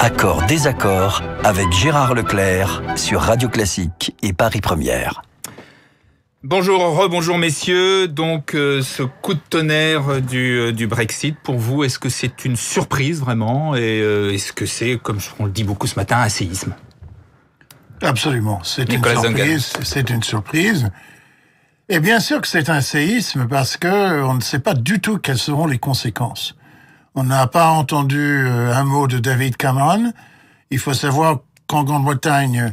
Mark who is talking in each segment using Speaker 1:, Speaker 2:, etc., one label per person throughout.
Speaker 1: Accord désaccord avec Gérard Leclerc sur Radio Classique et Paris Première.
Speaker 2: Bonjour, bonjour messieurs. Donc euh, ce coup de tonnerre euh, du, Brexit, pour vous, est-ce que c'est une surprise vraiment Et
Speaker 1: euh, est-ce que c'est, comme on le dit beaucoup ce matin, un séisme Absolument, c'est une surprise. C'est une surprise. Et bien sûr que c'est un séisme parce que on ne sait pas du tout quelles seront les conséquences. On n'a pas entendu euh, un mot de David Cameron. Il faut savoir qu'en Grande-Bretagne,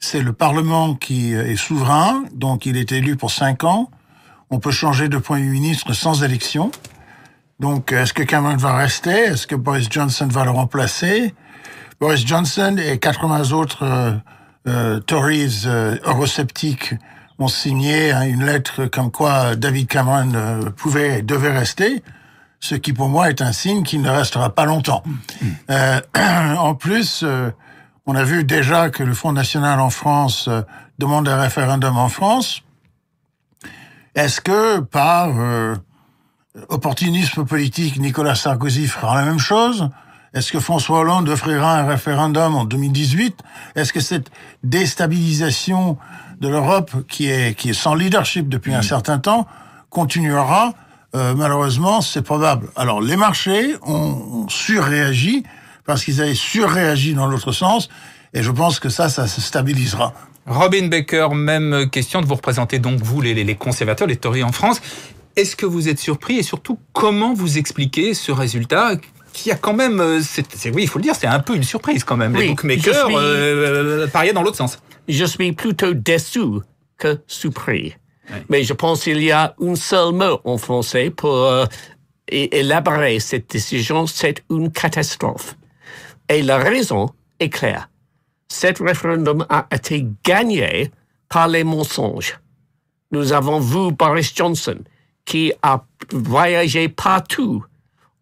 Speaker 1: c'est le Parlement qui euh, est souverain, donc il est élu pour cinq ans. On peut changer de Premier ministre sans élection. Donc, est-ce que Cameron va rester Est-ce que Boris Johnson va le remplacer Boris Johnson et 80 autres euh, Tories eurosceptiques ont signé hein, une lettre comme quoi David Cameron pouvait et devait rester ce qui pour moi est un signe qu'il ne restera pas longtemps. Euh, en plus, euh, on a vu déjà que le Front National en France euh, demande un référendum en France. Est-ce que par opportunisme politique, Nicolas Sarkozy fera la même chose Est-ce que François Hollande offrira un référendum en 2018 Est-ce que cette déstabilisation de l'Europe, qui est, qui est sans leadership depuis un certain temps, continuera euh, malheureusement, c'est probable. Alors, les marchés ont, surréagi parce qu'ils avaient surréagi dans l'autre sens, et je pense que ça, ça se stabilisera. Robin
Speaker 2: Baker, même question de vous représenter donc vous, les, conservateurs, les Tories en France. Est-ce que vous êtes surpris et surtout comment vous expliquez ce résultat qui a quand même, euh, c'est, oui, il faut le dire, c'est un peu une surprise quand même. les bookmakers euh, dans l'autre sens. Je suis plutôt
Speaker 3: déçu que surpris. Mais je pense qu'il y a un seul mot en français pour euh, élaborer cette décision, c'est une catastrophe. Et la raison est claire. Cet référendum a été gagné par les mensonges. Nous avons vu Boris Johnson qui a voyagé partout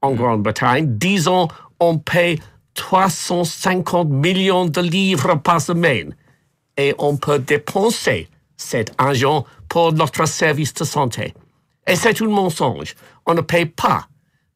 Speaker 3: en mm. Grande-Bretagne, disant on paye 350 millions de livres par semaine et on peut dépenser cet argent pour notre service de santé. Et c'est un mensonge. On ne paye pas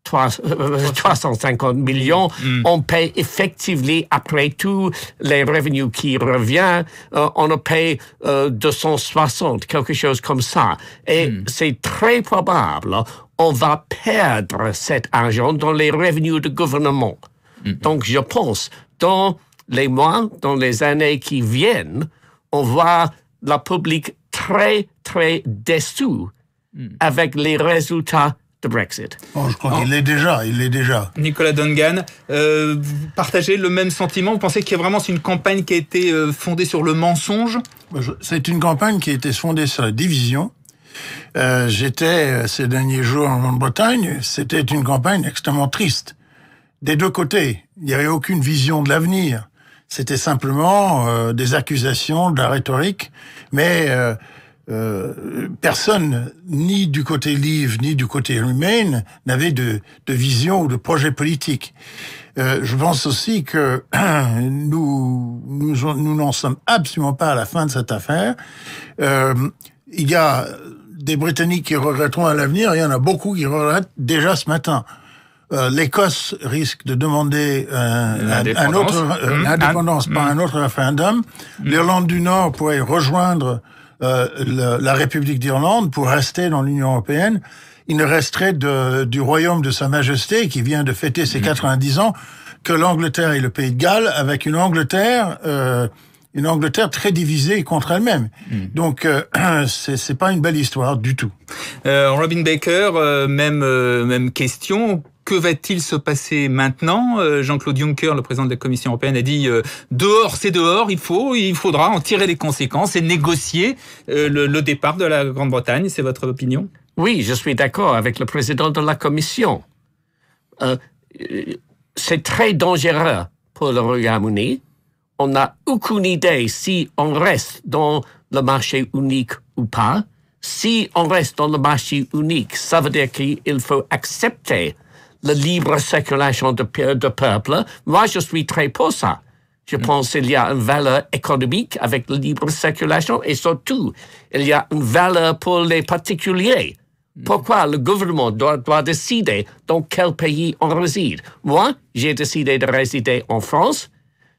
Speaker 3: 350 euh, millions. Mm. On paye effectivement, après tout, les revenus qui reviennent. Euh, on ne paye 260, euh, quelque chose comme ça. Et mm. c'est très probable, on va perdre cet argent dans les revenus du gouvernement. Mm. Donc, je pense, dans les mois, dans les années qui viennent, on va la public très, très déçu hmm. avec les résultats de Brexit.
Speaker 1: Oh, je crois oh. qu'il l'est déjà, il l'est déjà.
Speaker 3: Nicolas Dungan, euh,
Speaker 2: vous partagez le même sentiment Vous pensez qu'il y a vraiment une campagne qui a été euh, fondée sur le mensonge bah,
Speaker 1: C'est une campagne qui a été fondée sur la division. Euh, j'étais ces derniers jours en Grande-Bretagne, c'était une campagne extrêmement triste. Des deux côtés, il n'y avait aucune vision de l'avenir. C'était simplement euh, des accusations, de la rhétorique, mais euh, euh, personne, ni du côté livre, ni du côté humain, n'avait de, de, vision ou de projet politique. je pense aussi que nous nous n'en sommes absolument pas à la fin de cette affaire. il y a des Britanniques qui regretteront à l'avenir, il y en a beaucoup qui regrettent déjà ce matin. Euh, l'Écosse risque de demander euh, un autre, euh, mmh. indépendance par mmh. un autre référendum. Mmh. L'Irlande du Nord pourrait rejoindre la République d'Irlande pour rester dans l'Union européenne. Il ne resterait du royaume de Sa Majesté, qui vient de fêter ses 90 ans, que l'Angleterre et le Pays de Galles, avec une Angleterre une Angleterre très divisée contre elle-même. Donc ce c'est pas une belle histoire du tout. Robin Baker,
Speaker 2: même même question que va-t-il se passer maintenant euh, Jean-Claude Juncker, le président de la Commission européenne, a dit euh, dehors, c'est dehors, il faut, il faudra en tirer les conséquences et négocier euh, le, départ de la Grande-Bretagne. C'est votre opinion Oui, je suis d'accord
Speaker 3: avec le président de la Commission. c'est très dangereux pour le Royaume-Uni. On n'a aucune idée si on reste dans le marché unique ou pas. Si on reste dans le marché unique, ça veut dire qu'il faut accepter la libre circulation de, de peuple. Moi, je suis très pour ça. Je mm. pense qu'il y a une valeur économique avec la libre circulation et surtout, il y a une valeur pour les particuliers. Mm. Pourquoi le gouvernement doit, décider dans quel pays on réside Moi, j'ai décidé de résider en France.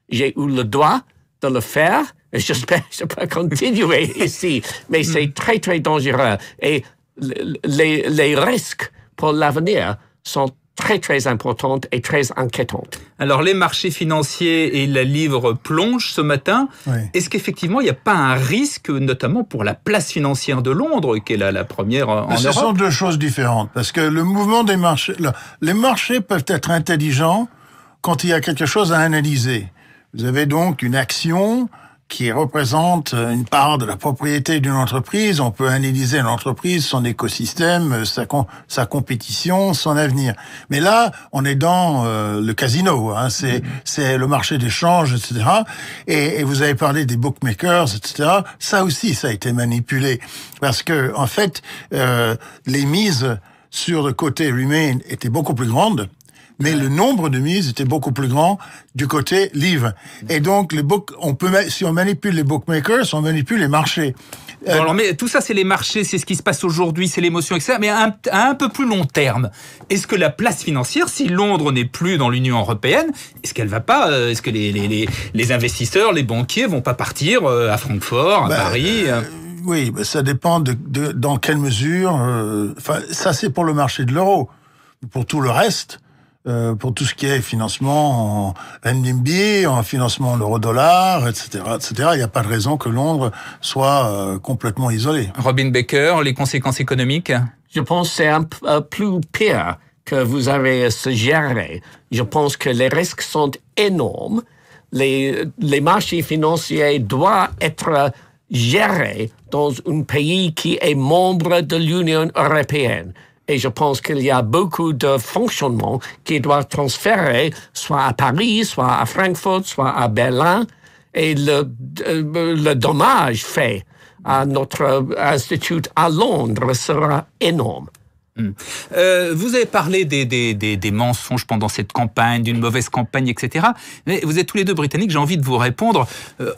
Speaker 3: J'ai eu le droit de le faire. J'espère que je peux continuer ici. Mais mm. c'est très, très dangereux. Et les, les risques pour l'avenir sont très très importante et très inquiétante.
Speaker 2: Alors les marchés financiers et la livre plongent ce matin. Est-ce qu'effectivement il n'y a pas un risque, notamment pour la place financière de Londres, qui est la, première en Europe Ce sont
Speaker 1: deux choses différentes, parce que le mouvement des marchés, les marchés peuvent être intelligents quand il y a quelque chose à analyser. Vous avez donc une action qui représente euh, une part de la propriété d'une entreprise. On peut analyser l'entreprise, son écosystème, euh, sa, compétition, son avenir. Mais là, on est dans euh, le casino. Hein. Mm-hmm. C'est le marché d'échange, etc. Et, vous avez parlé des bookmakers, etc. Ça aussi, ça a été manipulé parce que en fait, les mises sur le côté remain étaient beaucoup plus grandes mais le nombre de mises était beaucoup plus grand du côté livre. Et donc, les on peut, si on manipule les bookmakers, on manipule les marchés. Euh, alors, mais tout ça, c'est les marchés, c'est ce qui se passe aujourd'hui, c'est l'émotion, etc. Mais à un, un,
Speaker 2: peu plus long terme, est-ce que la place financière, si Londres n'est plus dans l'Union européenne, est-ce qu'elle va pas euh, Est-ce que les, les, les, investisseurs, les banquiers vont pas partir euh, à Francfort, à bah, Paris
Speaker 1: hein Oui, bah, ça dépend de, dans quelle mesure. Enfin, ça, c'est pour le marché de l'euro. Pour tout le reste, euh, pour tout ce qui est financement en renminbi, en financement en euro-dollar, etc., etc. Il n'y a pas de raison que Londres soit euh, complètement isolée. Robin Baker, les conséquences économiques Je pense que c'est un
Speaker 3: peu plus pire que vous avez suggéré. Je pense que les risques sont énormes. Les, les marchés financiers doivent être gérés dans un pays qui est membre de l'Union européenne. Et je pense qu'il y a beaucoup de fonctionnement qui doivent transférer soit à Paris, soit à Francfort, soit à Berlin. Et le, euh, le dommage fait à notre euh, institut à Londres sera énorme. Hmm.
Speaker 2: Euh, vous avez parlé des, des, des, des, mensonges pendant cette campagne, d'une mauvaise campagne, etc. Mais vous êtes tous les deux britanniques, j'ai envie de vous répondre. Euh,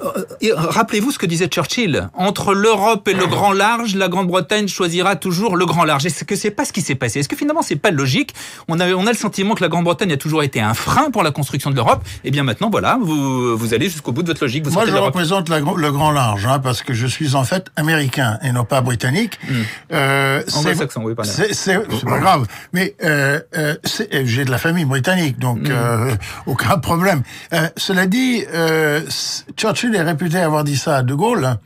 Speaker 2: rappelez-vous ce que disait Churchill. Entre l'Europe et le grand large, la Grande-Bretagne choisira toujours le grand large. Est-ce que c'est pas ce qui s'est passé Est-ce que finalement c'est pas logique on a, on a le sentiment que la Grande-Bretagne a toujours été un frein pour la construction de l'Europe. Et eh bien maintenant, voilà, vous, vous allez jusqu'au bout de votre logique. Moi, je représente
Speaker 1: le grand large, hein, parce que je suis en fait américain et non pas britannique. Hmm. Euh, c'est pas grave. Mais euh, euh, euh, j'ai de la famille britannique, donc mm. aucun problème. cela dit, Churchill est réputé avoir dit ça à De Gaulle, hein.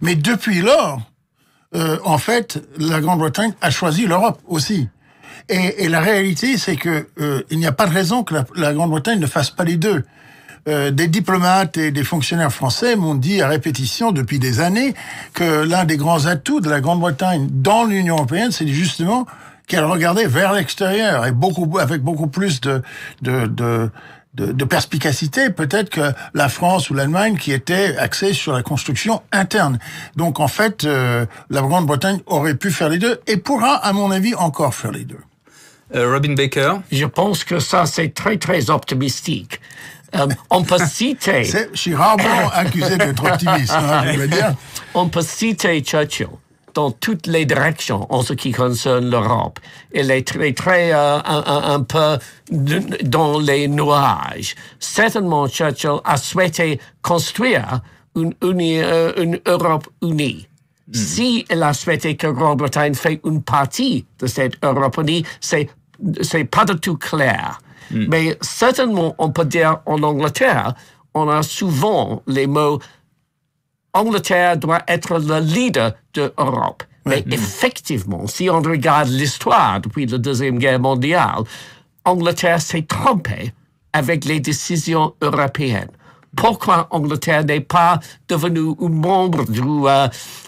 Speaker 1: mais depuis lors, en fait, la Grande-Bretagne a choisi l'Europe aussi. Et, la réalité, c'est que il n'y a pas de raison que la, Grande-Bretagne ne fasse pas les deux. des diplomates et des fonctionnaires français m'ont dit à répétition depuis des années que l'un des grands atouts de la Grande-Bretagne dans l'Union européenne, c'est justement qu'elle regardait vers l'extérieur et beaucoup avec beaucoup plus de de, de perspicacité peut-être que la France ou l'Allemagne qui étaient axées sur la construction interne. Donc en fait, euh, la Grande-Bretagne aurait pu faire les deux et pourra, à mon avis, encore faire les deux. Euh, Robin Baker Je pense que ça, c'est très, très optimistique.
Speaker 3: Euh, on peut citer... je suis rarement accusé d'être optimiste, hein, je veux dire. On peut citer Churchill dans toutes les directions en ce qui concerne l'Europe. Elle est très, très euh, un, peu dans les nuages. Certainement, Churchill a souhaité construire une, euh, une, Europe unie. Mhm. Si elle a souhaité que Grande-Bretagne fasse une partie de cette Europe unie, c'est c'est pas du tout clair. Mhm. Mais certainement, on peut dire en Angleterre, on a souvent les mots Angleterre doit être le leader de l'Europe. Mais mm-hmm. effectivement, si on regarde l'histoire depuis la Deuxième Guerre mondiale, Angleterre s'est trompée avec les décisions européennes. Pourquoi Angleterre n'est pas devenue un membre de euh,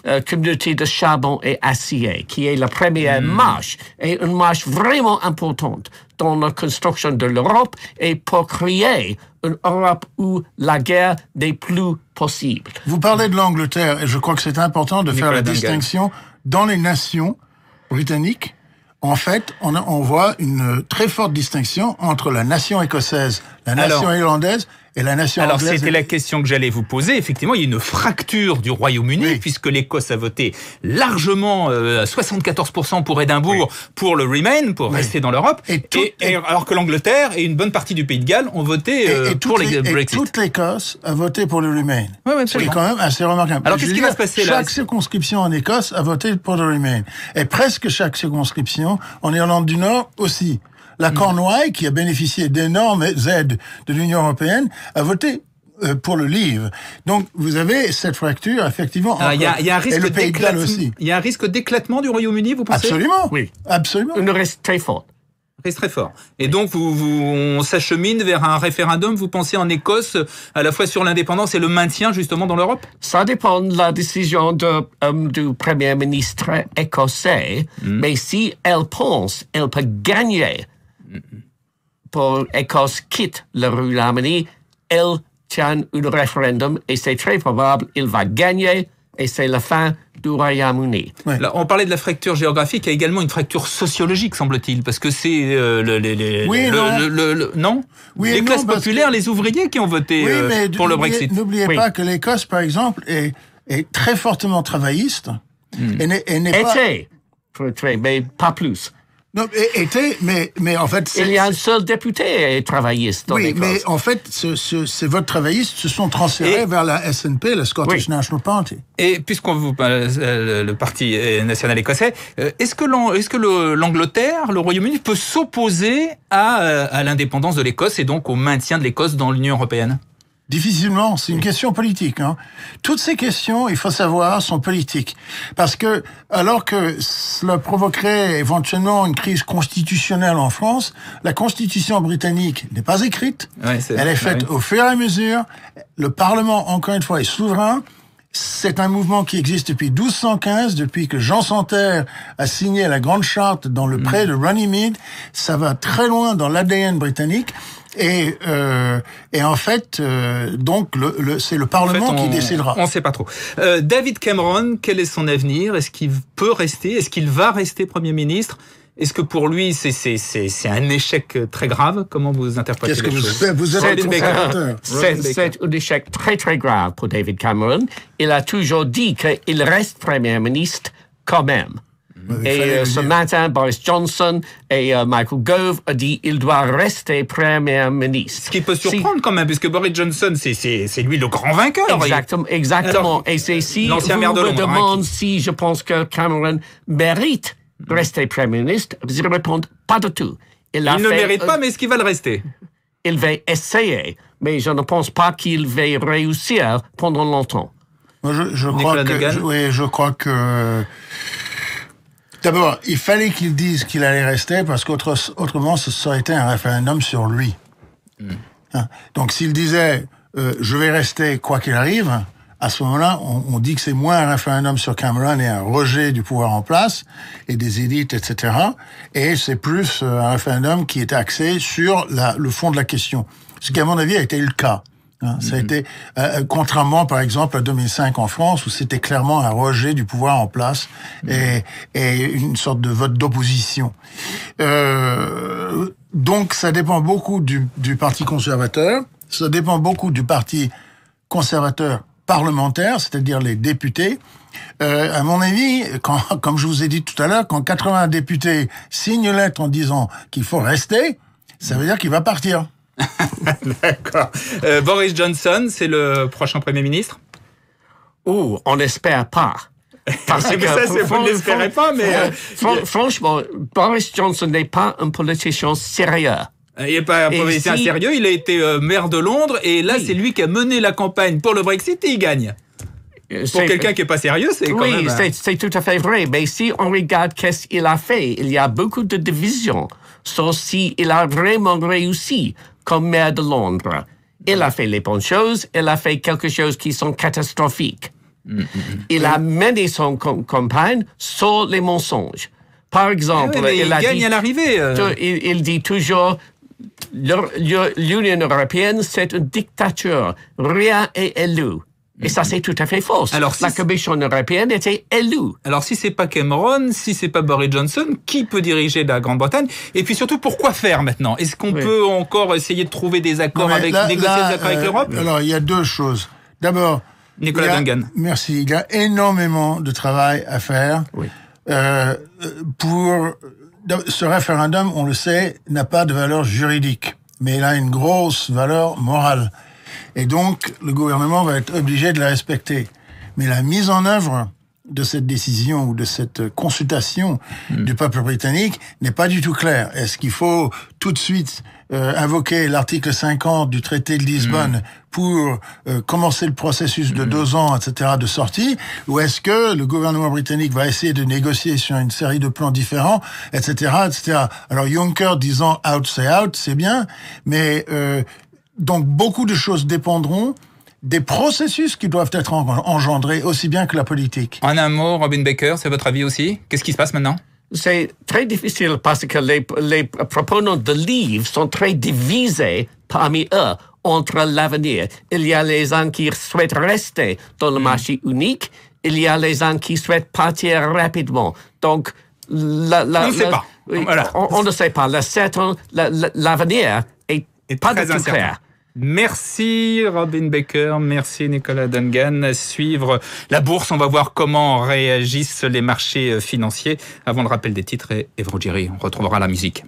Speaker 3: la euh, communauté de charbon et acier, qui est la première mm. marche, et une marche vraiment importante dans la construction de l'Europe et pour créer
Speaker 1: une Europe où la guerre n'est plus possible. Vous parlez de l'Angleterre et je crois que c'est important de faire la distinction dans les nations britanniques. En fait, on, voit une euh, très forte distinction entre la nation écossaise, la nation irlandaise nation Alors, c'était la
Speaker 2: question que j'allais vous poser. Effectivement, il y a une fracture du Royaume-Uni, puisque l'Écosse a voté largement 74% euh, pour Édimbourg, pour le Remain, pour rester dans l'Europe, et, alors que l'Angleterre et une bonne partie du Pays de Galles ont voté euh, pour les, Brexit.
Speaker 1: Et toute l'Écosse a voté pour le Remain. Oui, C'est quand même assez remarquable. Alors, qu'est-ce qui va se passer là Chaque circonscription en Écosse a voté pour le Remain. Et presque chaque circonscription en Irlande du Nord aussi. La mm. Cornouaille, qui a bénéficié d'énormes aides de l'Union européenne, a voté euh, pour le livre. Donc vous avez cette fracture effectivement. Il y Pays aussi. Il y a un risque d'éclatement du Royaume-Uni, vous pensez Absolument. Oui. Absolument. Une
Speaker 2: reste très fort. Reste très fort. Et donc vous, on s'achemine vers un référendum. Vous pensez en Écosse à la fois sur l'indépendance et le maintien justement dans l'Europe
Speaker 3: Ça dépend de la décision euh, du premier ministre écossais. Mm. Mais si elle pense, elle peut gagner pour Écosse quitte le Royaume-Uni, elle tient un référendum et c'est très probable qu'il va gagner et c'est la fin du Royaume-Uni.
Speaker 2: On parlait de la fracture géographique, il également une fracture sociologique, semble-t-il, parce que c'est euh, le,
Speaker 3: non, les classes populaires, les
Speaker 2: ouvriers qui ont voté euh, pour le Brexit. N'oubliez pas
Speaker 1: que l'Écosse, par exemple, est, est, très fortement travailliste. Hmm. Et, n'est pas... mais pas plus. Non, mais, mais en fait... Il y a un seul député travailliste dans Oui, mais en fait, ce, ce, ces votes travaillistes se sont transférés vers la SNP, la Scottish National Party.
Speaker 3: Et puisqu'on
Speaker 2: vous parle du euh, le Parti national écossais, euh, est-ce que l'Angleterre, le, Royaume-Uni peut s'opposer à, euh, à l'indépendance de l'Écosse et donc au maintien de l'Écosse dans l'Union
Speaker 1: européenne Difficilement, c'est une question politique. Hein. Toutes ces questions, il faut savoir, sont politiques. Parce que, alors que cela provoquerait éventuellement une crise constitutionnelle en France, la Constitution britannique n'est pas écrite,
Speaker 3: elle est faite
Speaker 1: au fur et à mesure, le Parlement, encore une fois, est souverain, c'est un mouvement qui existe depuis 1215, depuis que Jean Santerre a signé la Grande Charte dans le mm. pré de Runnymede. Ça va très loin dans l'ADN britannique. Et, euh, et en fait, euh, donc, le, c'est le Parlement qui décidera. On ne sait pas trop. Euh, David
Speaker 2: Cameron, quel est son avenir Est-ce qu'il peut rester Est-ce qu'il va rester Premier ministre est-ce que pour
Speaker 3: lui, c'est, c'est, c'est, c'est un échec très grave Comment vous interprétez Qu'est-ce vous, C'est un échec très, très grave pour David Cameron. Il a toujours dit qu'il reste Premier ministre quand même. Et euh, ce matin, Boris Johnson et euh, Michael Gove ont dit qu'il doit rester Premier ministre. Ce qui peut surprendre quand même, puisque Boris Johnson, c'est lui le grand vainqueur. Exactement. Et... exactement. et c'est si vous me hein, demande si je pense que Cameron mérite rester Premier ministre, je réponds pas du tout. Il, ne mérite pas, euh, mais est-ce qu'il va le rester Il va essayer, mais je ne pense pas qu'il va réussir pendant longtemps.
Speaker 1: Moi, je, je, crois que, oui, je crois que D'abord, il fallait qu'il dise qu'il allait rester parce qu'autrement, ce serait un référendum sur lui. Mm. Hein? Donc s'il disait euh, je vais rester quoi qu'il arrive, à ce moment-là, on, dit que c'est moins un référendum sur Cameron et un rejet du pouvoir en place et des élites, etc. Et c'est plus euh, un référendum qui est axé sur le fond de la question. Ce qui, à mon avis, a été le cas. Hein, ça a mhm. été, euh, euh, contrairement par exemple à 2005 en France, où c'était clairement un rejet du pouvoir en place mhm. et, une sorte de vote d'opposition. Euh, donc ça dépend beaucoup du, Parti conservateur, ça dépend beaucoup du Parti conservateur parlementaire, c'est-à-dire les députés. à mon avis, comme je vous ai dit tout à l'heure, quand 80 députés signent lettre en disant qu'il faut rester, ça veut dire qu'il va partir. D'accord.
Speaker 2: Euh, Boris Johnson, c'est le prochain Premier ministre Oh, on n'espère pas. Parce que, ça, vous l'espérez pas, mais... Euh,
Speaker 3: franchement, Boris Johnson n'est pas un politicien sérieux. Euh, il
Speaker 2: n'est pas un politicien sérieux, il a été maire de Londres, et là, c'est lui qui a mené la campagne pour le Brexit, et il gagne. Euh, Pour quelqu'un qui n'est pas sérieux, c'est quand oui, même... Oui, euh,
Speaker 3: c'est tout à fait vrai. Mais si on regarde qu'est-ce qu'il a fait, il y a beaucoup de divisions. Sauf s'il a vraiment réussi comme maire de Londres. Il a fait les bonnes choses, il a fait quelque chose qui sont catastrophiques. Mm-hmm. Il a mené son campagne sur les mensonges. Par exemple, il, il, a gagne à l'arrivée. Euh. Il, il, dit toujours l'Union européenne, c'est une dictature. Rien est élu. Et ça, c'est tout à fait faux. la Commission européenne était
Speaker 2: élue. Alors, si c'est pas Cameron, si c'est pas Boris Johnson, qui peut diriger la Grande-Bretagne Et puis surtout, pourquoi faire maintenant Est-ce qu'on peut encore essayer de trouver des accords avec, négocier des accords avec euh, l'Europe
Speaker 1: Alors, il y a deux choses. D'abord, Nicolas Merci. Il y a énormément de travail à faire oui. Euh, pour ce référendum. On le sait, n'a pas de valeur juridique, mais il a une grosse valeur morale. Et donc, le gouvernement va être obligé de la respecter. Mais la mise en œuvre de cette décision ou de cette consultation mm. du peuple britannique n'est pas du tout claire. Est-ce qu'il faut tout de suite euh, invoquer l'article 50 du traité de Lisbonne mm. pour euh, commencer le processus de mm. deux ans, etc., de sortie, ou est-ce que le gouvernement britannique va essayer de négocier sur une série de plans différents, etc., etc. Alors Juncker disant out, c'est out, c'est bien, mais euh, donc beaucoup de choses dépendront des processus qui doivent être engendrés, aussi bien que la politique.
Speaker 2: En un mot, Robin Baker, c'est votre avis aussi Qu'est-ce qui se passe maintenant c'est très difficile parce que
Speaker 3: les, proponents de livres sont très divisés parmi eux entre l'avenir. Il y a les uns qui souhaitent rester dans le mm. marché unique, il y a les uns qui souhaitent partir rapidement. Donc, on ne sait pas. On, on, ne sait pas. L'avenir est pas de
Speaker 2: Merci Robin Baker, merci Nicolas Dungan. suivre la bourse, on va voir comment réagissent les marchés financiers. Avant le rappel des titres, et on retrouvera la musique.